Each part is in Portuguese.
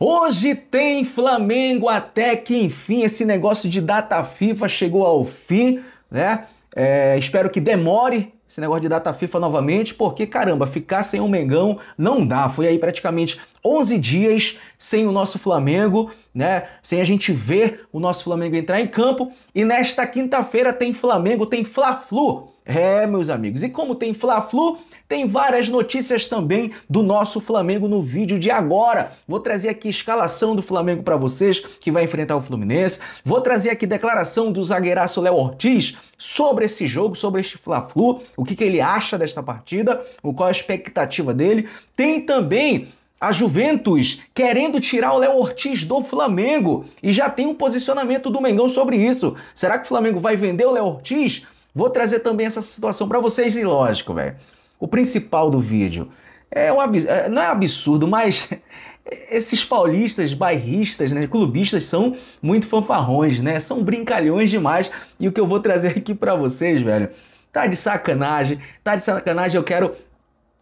Hoje tem Flamengo até que enfim, esse negócio de data FIFA chegou ao fim, né? É, espero que demore esse negócio de data FIFA novamente, porque caramba, ficar sem o um Mengão não dá. Foi aí praticamente 11 dias sem o nosso Flamengo, né? Sem a gente ver o nosso Flamengo entrar em campo. E nesta quinta-feira tem Flamengo, tem Fla-Flu é, meus amigos. E como tem Fla-Flu, tem várias notícias também do nosso Flamengo no vídeo de agora. Vou trazer aqui a escalação do Flamengo para vocês, que vai enfrentar o Fluminense. Vou trazer aqui declaração do zagueiraço Léo Ortiz sobre esse jogo, sobre este Fla-Flu, o que, que ele acha desta partida, qual a expectativa dele. Tem também a Juventus querendo tirar o Léo Ortiz do Flamengo e já tem um posicionamento do Mengão sobre isso. Será que o Flamengo vai vender o Léo Ortiz? Vou trazer também essa situação para vocês e lógico, velho. O principal do vídeo é um é, não é absurdo, mas esses paulistas, bairristas, né, clubistas são muito fanfarrões, né? São brincalhões demais. E o que eu vou trazer aqui para vocês, velho, tá de sacanagem, tá de sacanagem. Eu quero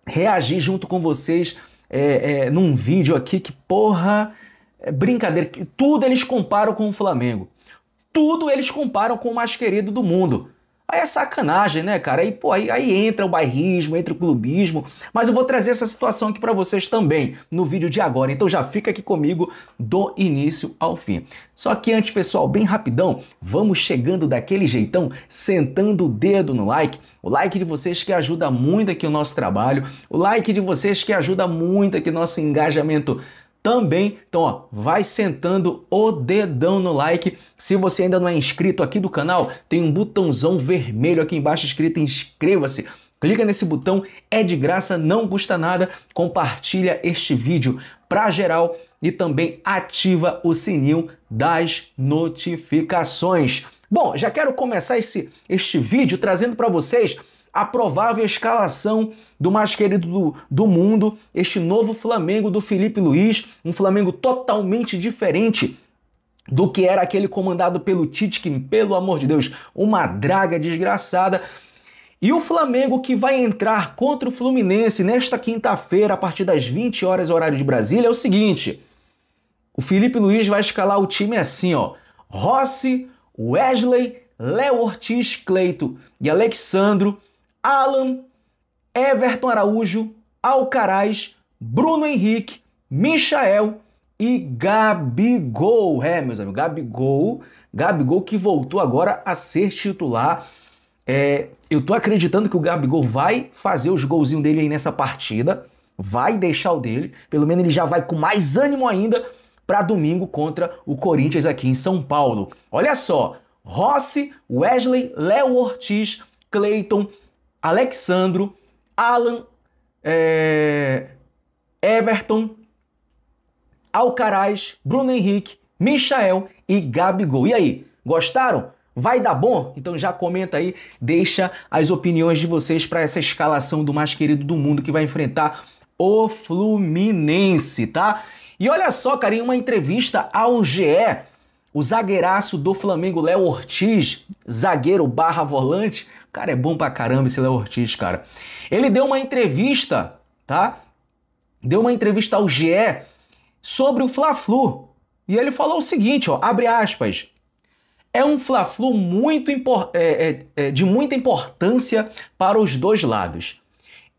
reagir junto com vocês é, é, num vídeo aqui que porra, é brincadeira, que tudo eles comparam com o Flamengo. Tudo eles comparam com o mais querido do mundo. Aí é sacanagem, né, cara? Aí, pô, aí, aí, entra o bairrismo, entra o clubismo. Mas eu vou trazer essa situação aqui para vocês também no vídeo de agora. Então já fica aqui comigo do início ao fim. Só que antes, pessoal, bem rapidão, vamos chegando daquele jeitão, sentando o dedo no like. O like de vocês que ajuda muito aqui o nosso trabalho. O like de vocês que ajuda muito aqui o nosso engajamento também. Então, ó, vai sentando o dedão no like. Se você ainda não é inscrito aqui do canal, tem um botãozão vermelho aqui embaixo escrito inscreva-se. Clica nesse botão, é de graça, não custa nada. Compartilha este vídeo para geral e também ativa o sininho das notificações. Bom, já quero começar esse, este vídeo trazendo para vocês a provável escalação do mais querido do, do mundo, este novo Flamengo do Felipe Luiz, um Flamengo totalmente diferente do que era aquele comandado pelo Tite, que, pelo amor de Deus, uma draga desgraçada. E o Flamengo que vai entrar contra o Fluminense nesta quinta-feira, a partir das 20 horas, horário de Brasília, é o seguinte: o Felipe Luiz vai escalar o time assim, ó. Rossi, Wesley, Léo Ortiz, Cleito e Alexandro Alan, Everton Araújo, Alcaraz, Bruno Henrique, Michael e Gabigol. É, meus amigos, Gabigol, Gabigol que voltou agora a ser titular. É, eu tô acreditando que o Gabigol vai fazer os golzinhos dele aí nessa partida, vai deixar o dele, pelo menos ele já vai com mais ânimo ainda para domingo contra o Corinthians aqui em São Paulo. Olha só, Rossi, Wesley, Léo Ortiz, Cleiton, Alexandro, Alan, é, Everton, Alcaraz, Bruno Henrique, Michael e Gabigol. E aí, gostaram? Vai dar bom? Então já comenta aí, deixa as opiniões de vocês para essa escalação do mais querido do mundo que vai enfrentar o Fluminense, tá? E olha só, cara, em uma entrevista ao GE, o zagueiraço do Flamengo, Léo Ortiz, zagueiro barra volante, cara, é bom pra caramba esse Léo Ortiz, cara. Ele deu uma entrevista, tá? Deu uma entrevista ao GE sobre o Fla-Flu. E ele falou o seguinte, ó, abre aspas, é um Fla-Flu muito é, é, é, de muita importância para os dois lados,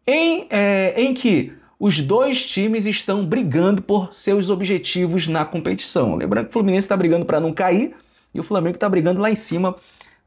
em, é, em que os dois times estão brigando por seus objetivos na competição. Lembrando que o Fluminense está brigando para não cair e o Flamengo está brigando lá em cima,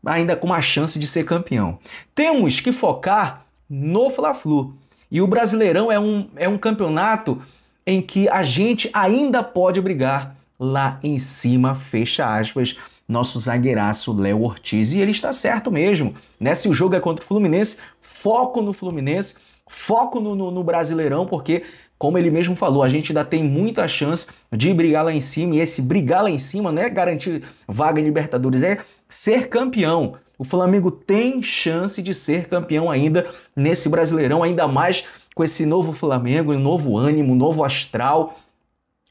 ainda com uma chance de ser campeão. Temos que focar no Fla-Flu. E o Brasileirão é um, é um campeonato em que a gente ainda pode brigar lá em cima, fecha aspas, nosso zagueiraço Léo Ortiz. E ele está certo mesmo, né? Se o jogo é contra o Fluminense, foco no Fluminense foco no, no, no Brasileirão, porque como ele mesmo falou, a gente ainda tem muita chance de brigar lá em cima, e esse brigar lá em cima não é garantir vaga em Libertadores, é ser campeão. O Flamengo tem chance de ser campeão ainda nesse Brasileirão, ainda mais com esse novo Flamengo, um novo ânimo, um novo astral.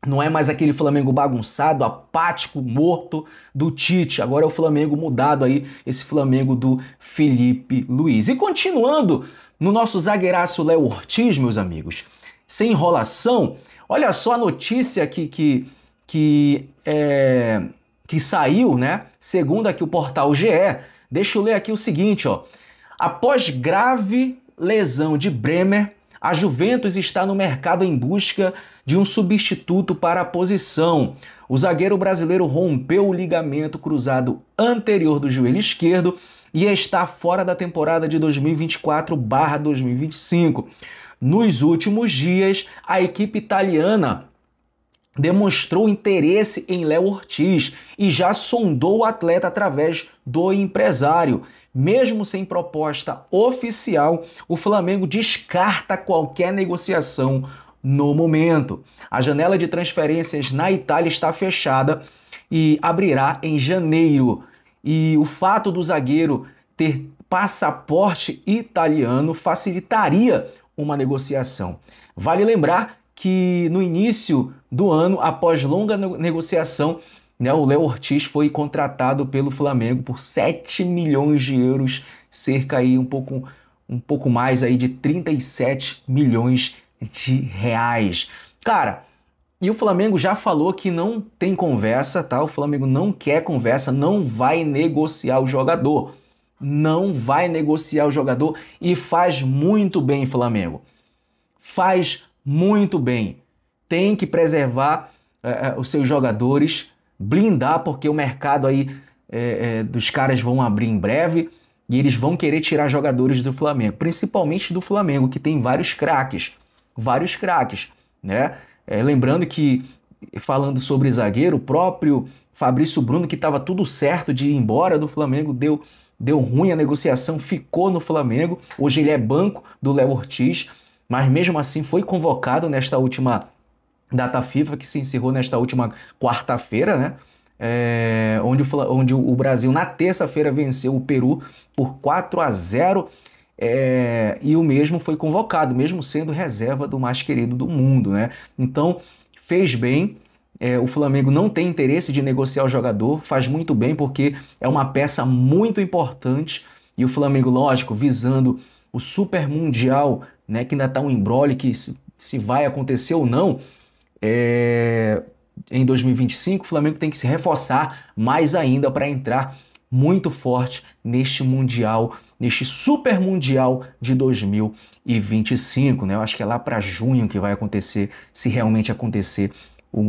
Não é mais aquele Flamengo bagunçado, apático, morto do Tite. Agora é o Flamengo mudado aí, esse Flamengo do Felipe Luiz. E continuando no nosso zagueiraço Léo Ortiz, meus amigos. Sem enrolação, olha só a notícia que, que, que, é, que saiu, né? Segundo aqui o portal GE. Deixa eu ler aqui o seguinte, ó. Após grave lesão de Bremer, a Juventus está no mercado em busca de um substituto para a posição. O zagueiro brasileiro rompeu o ligamento cruzado anterior do joelho esquerdo ia estar fora da temporada de 2024/2025. Nos últimos dias, a equipe italiana demonstrou interesse em Léo Ortiz e já sondou o atleta através do empresário. Mesmo sem proposta oficial, o Flamengo descarta qualquer negociação no momento. A janela de transferências na Itália está fechada e abrirá em janeiro. E o fato do zagueiro ter passaporte italiano facilitaria uma negociação. Vale lembrar que no início do ano, após longa negociação, né, o Léo Ortiz foi contratado pelo Flamengo por 7 milhões de euros, cerca aí um pouco, um pouco mais aí de 37 milhões de reais. Cara, e o Flamengo já falou que não tem conversa, tá? O Flamengo não quer conversa, não vai negociar o jogador. Não vai negociar o jogador e faz muito bem, Flamengo. Faz muito bem. Tem que preservar é, os seus jogadores, blindar, porque o mercado aí é, é, dos caras vão abrir em breve e eles vão querer tirar jogadores do Flamengo, principalmente do Flamengo, que tem vários craques. Vários craques, né? É, lembrando que, falando sobre zagueiro, o próprio Fabrício Bruno, que estava tudo certo de ir embora do Flamengo, deu, deu ruim a negociação, ficou no Flamengo. Hoje ele é banco do Léo Ortiz, mas mesmo assim foi convocado nesta última data FIFA, que se encerrou nesta última quarta-feira, né? É, onde, o, onde o Brasil, na terça-feira, venceu o Peru por 4 a 0 é, e o mesmo foi convocado, mesmo sendo reserva do mais querido do mundo. Né? Então, fez bem. É, o Flamengo não tem interesse de negociar o jogador, faz muito bem porque é uma peça muito importante. E o Flamengo, lógico, visando o Super Mundial, né, que ainda está um embrole, que se, se, vai acontecer ou não, é, em 2025, o Flamengo tem que se reforçar mais ainda para entrar muito forte neste Mundial neste Super Mundial de 2025. Né? Eu acho que é lá para junho que vai acontecer, se realmente acontecer o, o,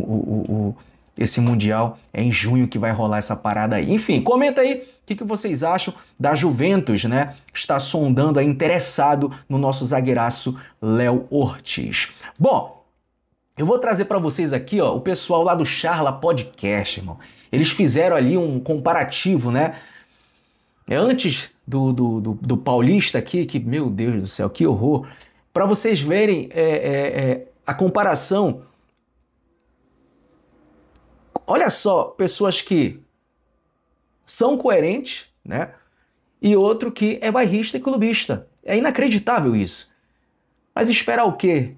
o, esse Mundial. É em junho que vai rolar essa parada aí. Enfim, comenta aí o que, que vocês acham da Juventus, né? Está sondando aí, é interessado no nosso zagueiraço Léo Ortiz. Bom, eu vou trazer para vocês aqui, ó, o pessoal lá do Charla Podcast, irmão. Eles fizeram ali um comparativo, né, é antes do, do, do, do, paulista aqui, que meu Deus do céu, que horror, para vocês verem é, é, é, a comparação. Olha só, pessoas que são coerentes, né? E outro que é bairrista e clubista. É inacreditável isso. Mas esperar o quê?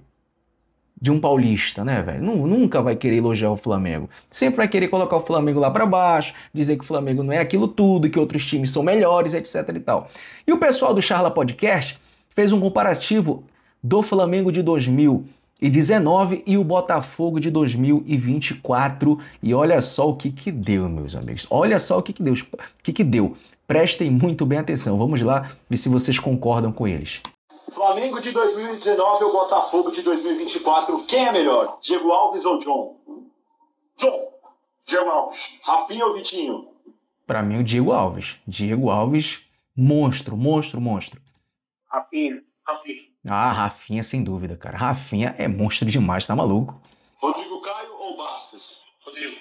de um paulista, né, velho? Nunca vai querer elogiar o Flamengo. Sempre vai querer colocar o Flamengo lá para baixo, dizer que o Flamengo não é aquilo tudo, que outros times são melhores, etc e tal. E o pessoal do Charla Podcast fez um comparativo do Flamengo de 2019 e o Botafogo de 2024 e olha só o que que deu, meus amigos. Olha só o que que deu, o que que deu. Prestem muito bem atenção. Vamos lá ver se vocês concordam com eles. Flamengo de 2019 ou Botafogo de 2024, quem é melhor? Diego Alves ou John? John! Diego Alves. Rafinha ou Vitinho? Pra mim, o Diego Alves. Diego Alves, monstro, monstro, monstro. Rafinha. Rafinha. Ah, Rafinha, sem dúvida, cara. Rafinha é monstro demais, tá maluco? Rodrigo Caio ou Bastos? Rodrigo.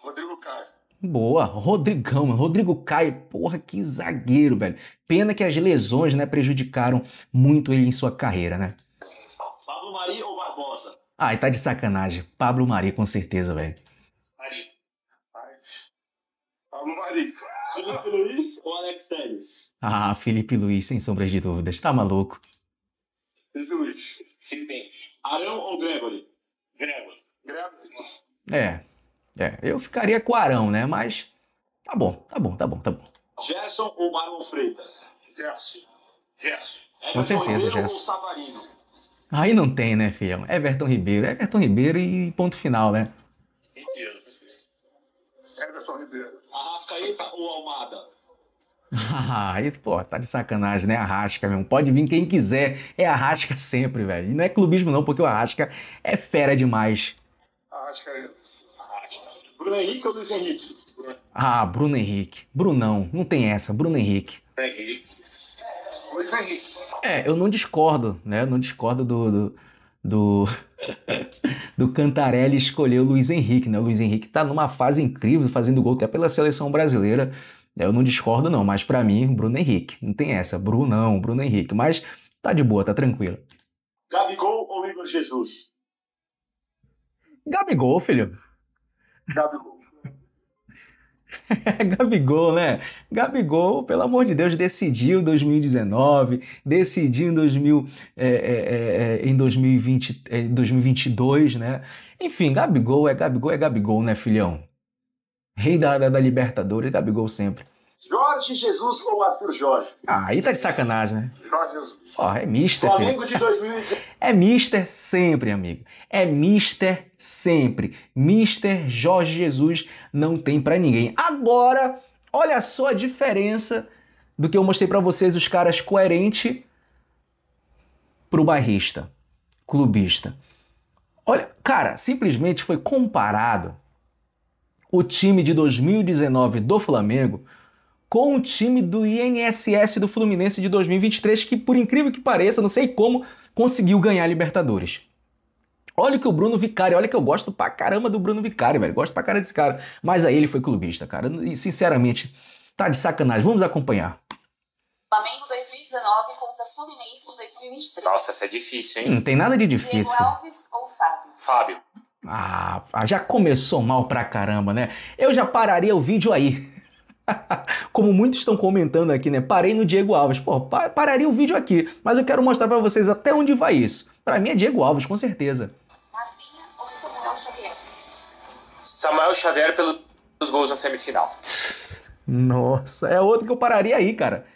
Rodrigo Caio. Boa, Rodrigão, mano. Rodrigo Caio, porra, que zagueiro, velho. Pena que as lesões, né, prejudicaram muito ele em sua carreira, né? Pablo Mari ou Barbosa? Ai, tá de sacanagem. Pablo Mari, com certeza, velho. Mari. Pablo Mari. Felipe Luiz ou Alex Telles? Ah, Felipe Luiz, sem sombras de dúvidas. Tá maluco? Felipe Luiz. Felipe. bem. Arão ou Gregory? Gregory. Gregory. É, é, eu ficaria com o Arão, né? Mas tá bom, tá bom, tá bom, tá bom. Gerson ou Marlon Freitas? Gerson. Gerson. Com certeza, Gerson. Aí não tem, né, filhão? Everton Ribeiro. Everton Ribeiro e ponto final, né? Ribeiro. Everton Ribeiro. Arrascaeta ou Almada? aí, pô, tá de sacanagem, né? Arrasca mesmo. Pode vir quem quiser. É Arrasca sempre, velho. E não é clubismo, não, porque o Arrasca é fera demais. Arrascaeta. Bruno Henrique ou Luiz Henrique? Ah, Bruno Henrique. Brunão, não tem essa, Bruno Henrique. Bruno Henrique. Luiz Henrique. É, eu não discordo, né? Eu não discordo do. do... Do, do Cantarelli escolher o Luiz Henrique, né? O Luiz Henrique tá numa fase incrível, fazendo gol até pela seleção brasileira. É, eu não discordo, não, mas para mim, Bruno Henrique. Não tem essa. Brunão, Bruno Henrique. Mas tá de boa, tá tranquilo. Gabigol ou Igor Jesus? Gabigol, filho. Gabigol. Gabigol, né? Gabigol, pelo amor de Deus, decidiu em 2019, decidiu em, 2000, é, é, é, é, em 2020, 2022, é, né? Enfim, Gabigol é Gabigol, é Gabigol, né, filhão? Rei da, da Libertadores, Gabigol sempre. Jorge Jesus ou Arthur Jorge? Ah, aí tá de sacanagem, né? Jorge Jesus. Ó, é mister. Flamengo filho. de 2019. é mister sempre, amigo. É mister sempre. Mister Jorge Jesus não tem para ninguém. Agora, olha só a diferença do que eu mostrei para vocês, os caras coerente pro bairrista, clubista. Olha, cara, simplesmente foi comparado o time de 2019 do Flamengo com o time do INSS do Fluminense de 2023, que, por incrível que pareça, não sei como, conseguiu ganhar a Libertadores. Olha que o Bruno Vicari, olha que eu gosto pra caramba do Bruno Vicari, velho. Gosto pra cara desse cara. Mas aí ele foi clubista, cara. E sinceramente, tá de sacanagem. Vamos acompanhar. Flamengo 2019 contra Fluminense em 2023. Nossa, isso é difícil, hein? Não tem nada de difícil. Diego Alves ou Fábio? Fábio. Ah, já começou mal pra caramba, né? Eu já pararia o vídeo aí. Como muitos estão comentando aqui, né? Parei no Diego Alves. Pô, pararia o vídeo aqui, mas eu quero mostrar para vocês até onde vai isso. Para mim é Diego Alves, com certeza. Rafinha ou Samuel Xavier? Samuel Xavier pelos gols na semifinal. Nossa, é outro que eu pararia aí, cara.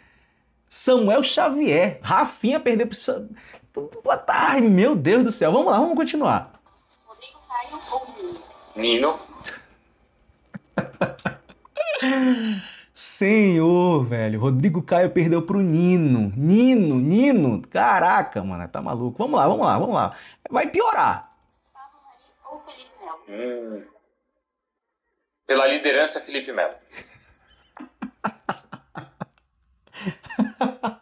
Samuel Xavier. Rafinha perder pro Sam... tarde, meu Deus do céu. Vamos lá, vamos continuar. Rodrigo Caio ou Nino? Nino. Senhor, velho. Rodrigo Caio perdeu pro Nino. Nino, Nino. Caraca, mano, tá maluco. Vamos lá, vamos lá, vamos lá. Vai piorar. Ou Felipe Melo? Hum. Pela liderança, Felipe Melo.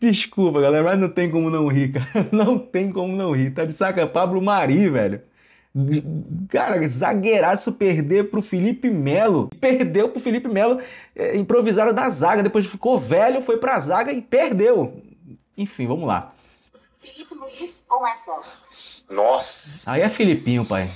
Desculpa, galera, mas não tem como não rir, cara. Não tem como não rir. Tá de saca Pablo Mari, velho. Cara, zagueiraço perder pro Felipe Melo. Perdeu pro Felipe Melo, é, improvisaram da zaga, depois ficou velho, foi pra zaga e perdeu. Enfim, vamos lá. Felipe Luiz ou Marcelo? Nossa. Aí é Filipinho, pai.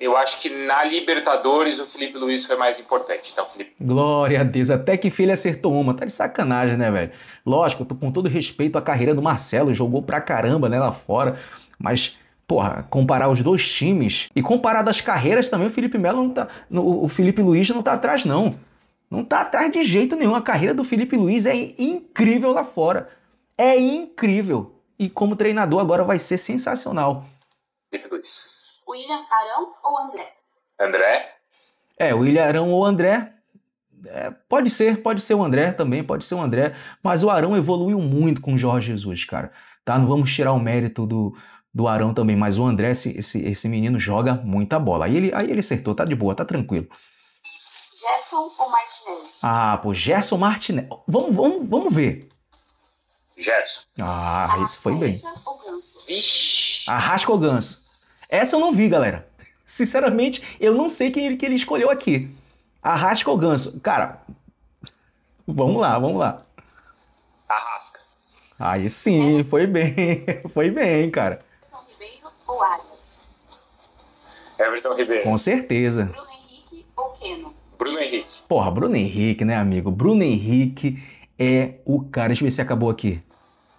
Eu acho que na Libertadores o Felipe Luiz foi mais importante. Então, Felipe... Glória a Deus, até que filho acertou uma. Tá de sacanagem, né, velho? Lógico, com todo respeito à carreira do Marcelo, jogou pra caramba, né, lá fora, mas porra, comparar os dois times e comparar das carreiras também, o Felipe Melo não tá. O Felipe Luiz não tá atrás, não. Não tá atrás de jeito nenhum. A carreira do Felipe Luiz é incrível lá fora. É incrível. E como treinador agora vai ser sensacional. Dois. William Arão ou André? André? É, o William Arão ou André. É, pode ser, pode ser o André também, pode ser o André. Mas o Arão evoluiu muito com o Jorge Jesus, cara. Tá? Não vamos tirar o mérito do, do Arão também, mas o André, esse, esse, esse menino joga muita bola. Aí ele, aí ele acertou, tá de boa, tá tranquilo. Gerson ou Martinelli? Ah, pô, Gerson Martinez. Vamos, vamos, vamos ver. Gerson. Ah, Arrasca esse foi bem. Ou ganso? Vixe. Arrasca ou ganso? Essa eu não vi, galera. Sinceramente, eu não sei quem ele, que ele escolheu aqui. Arrasca ou ganso? Cara, vamos lá, vamos lá. Arrasca. Aí sim, é. foi bem, foi bem, cara. Everton Ribeiro. Com certeza. Bruno Henrique ou Keno? Bruno Henrique. Porra, Bruno Henrique, né, amigo? Bruno Henrique é o cara. Deixa eu ver se acabou aqui.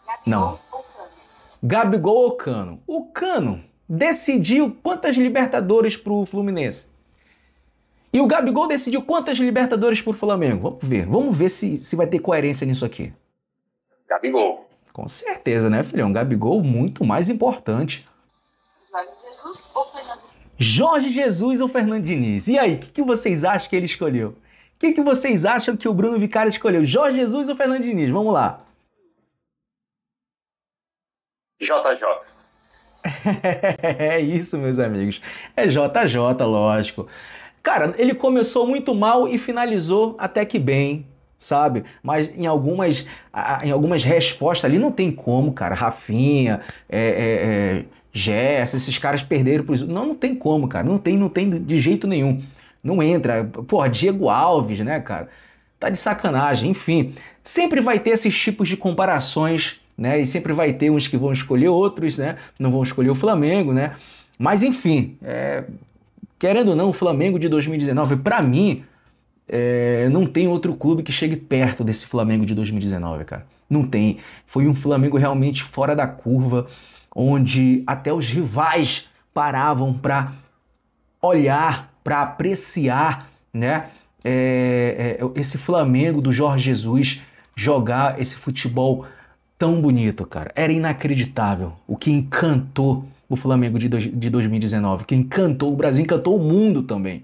Gabigol Não. Ou Gabigol ou Cano? O Cano decidiu quantas Libertadores pro Fluminense. E o Gabigol decidiu quantas Libertadores pro Flamengo. Vamos ver. Vamos ver se, se vai ter coerência nisso aqui. Gabigol. Com certeza, né, filhão? Gabigol muito mais importante. Jorge Jesus ou Fernando Jorge Jesus ou Fernando Diniz? E aí, o que, que, vocês acham que ele escolheu? O que, que vocês acham que o Bruno Vicário escolheu? Jorge Jesus ou Fernando Diniz? Vamos lá. JJ. é isso, meus amigos. É JJ, lógico. Cara, ele começou muito mal e finalizou até que bem, sabe? Mas em algumas, em algumas respostas ali não tem como, cara. Rafinha, é, é, é... Jess, esses caras perderam pros. Não, não tem como, cara. Não tem, não tem de jeito nenhum. Não entra. Porra, Diego Alves, né, cara? Tá de sacanagem. Enfim, sempre vai ter esses tipos de comparações, né? E sempre vai ter uns que vão escolher outros, né? Não vão escolher o Flamengo, né? Mas enfim, é... querendo ou não, o Flamengo de 2019, para mim, é, não tem outro clube que chegue perto desse Flamengo de 2019, cara. Não tem. Foi um Flamengo realmente fora da curva onde até os rivais paravam para olhar, para apreciar, né? É, é, é, esse Flamengo do Jorge Jesus jogar esse futebol tão bonito, cara. Era inacreditável o que encantou o Flamengo de, de 2019, o que encantou o Brasil, encantou o mundo também.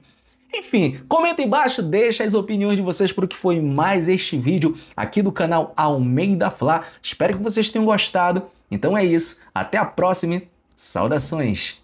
Enfim, comenta embaixo, deixa as opiniões de vocês para o que foi mais este vídeo aqui do canal Almeida Fla. Espero que vocês tenham gostado então é isso, até a próxima, saudações!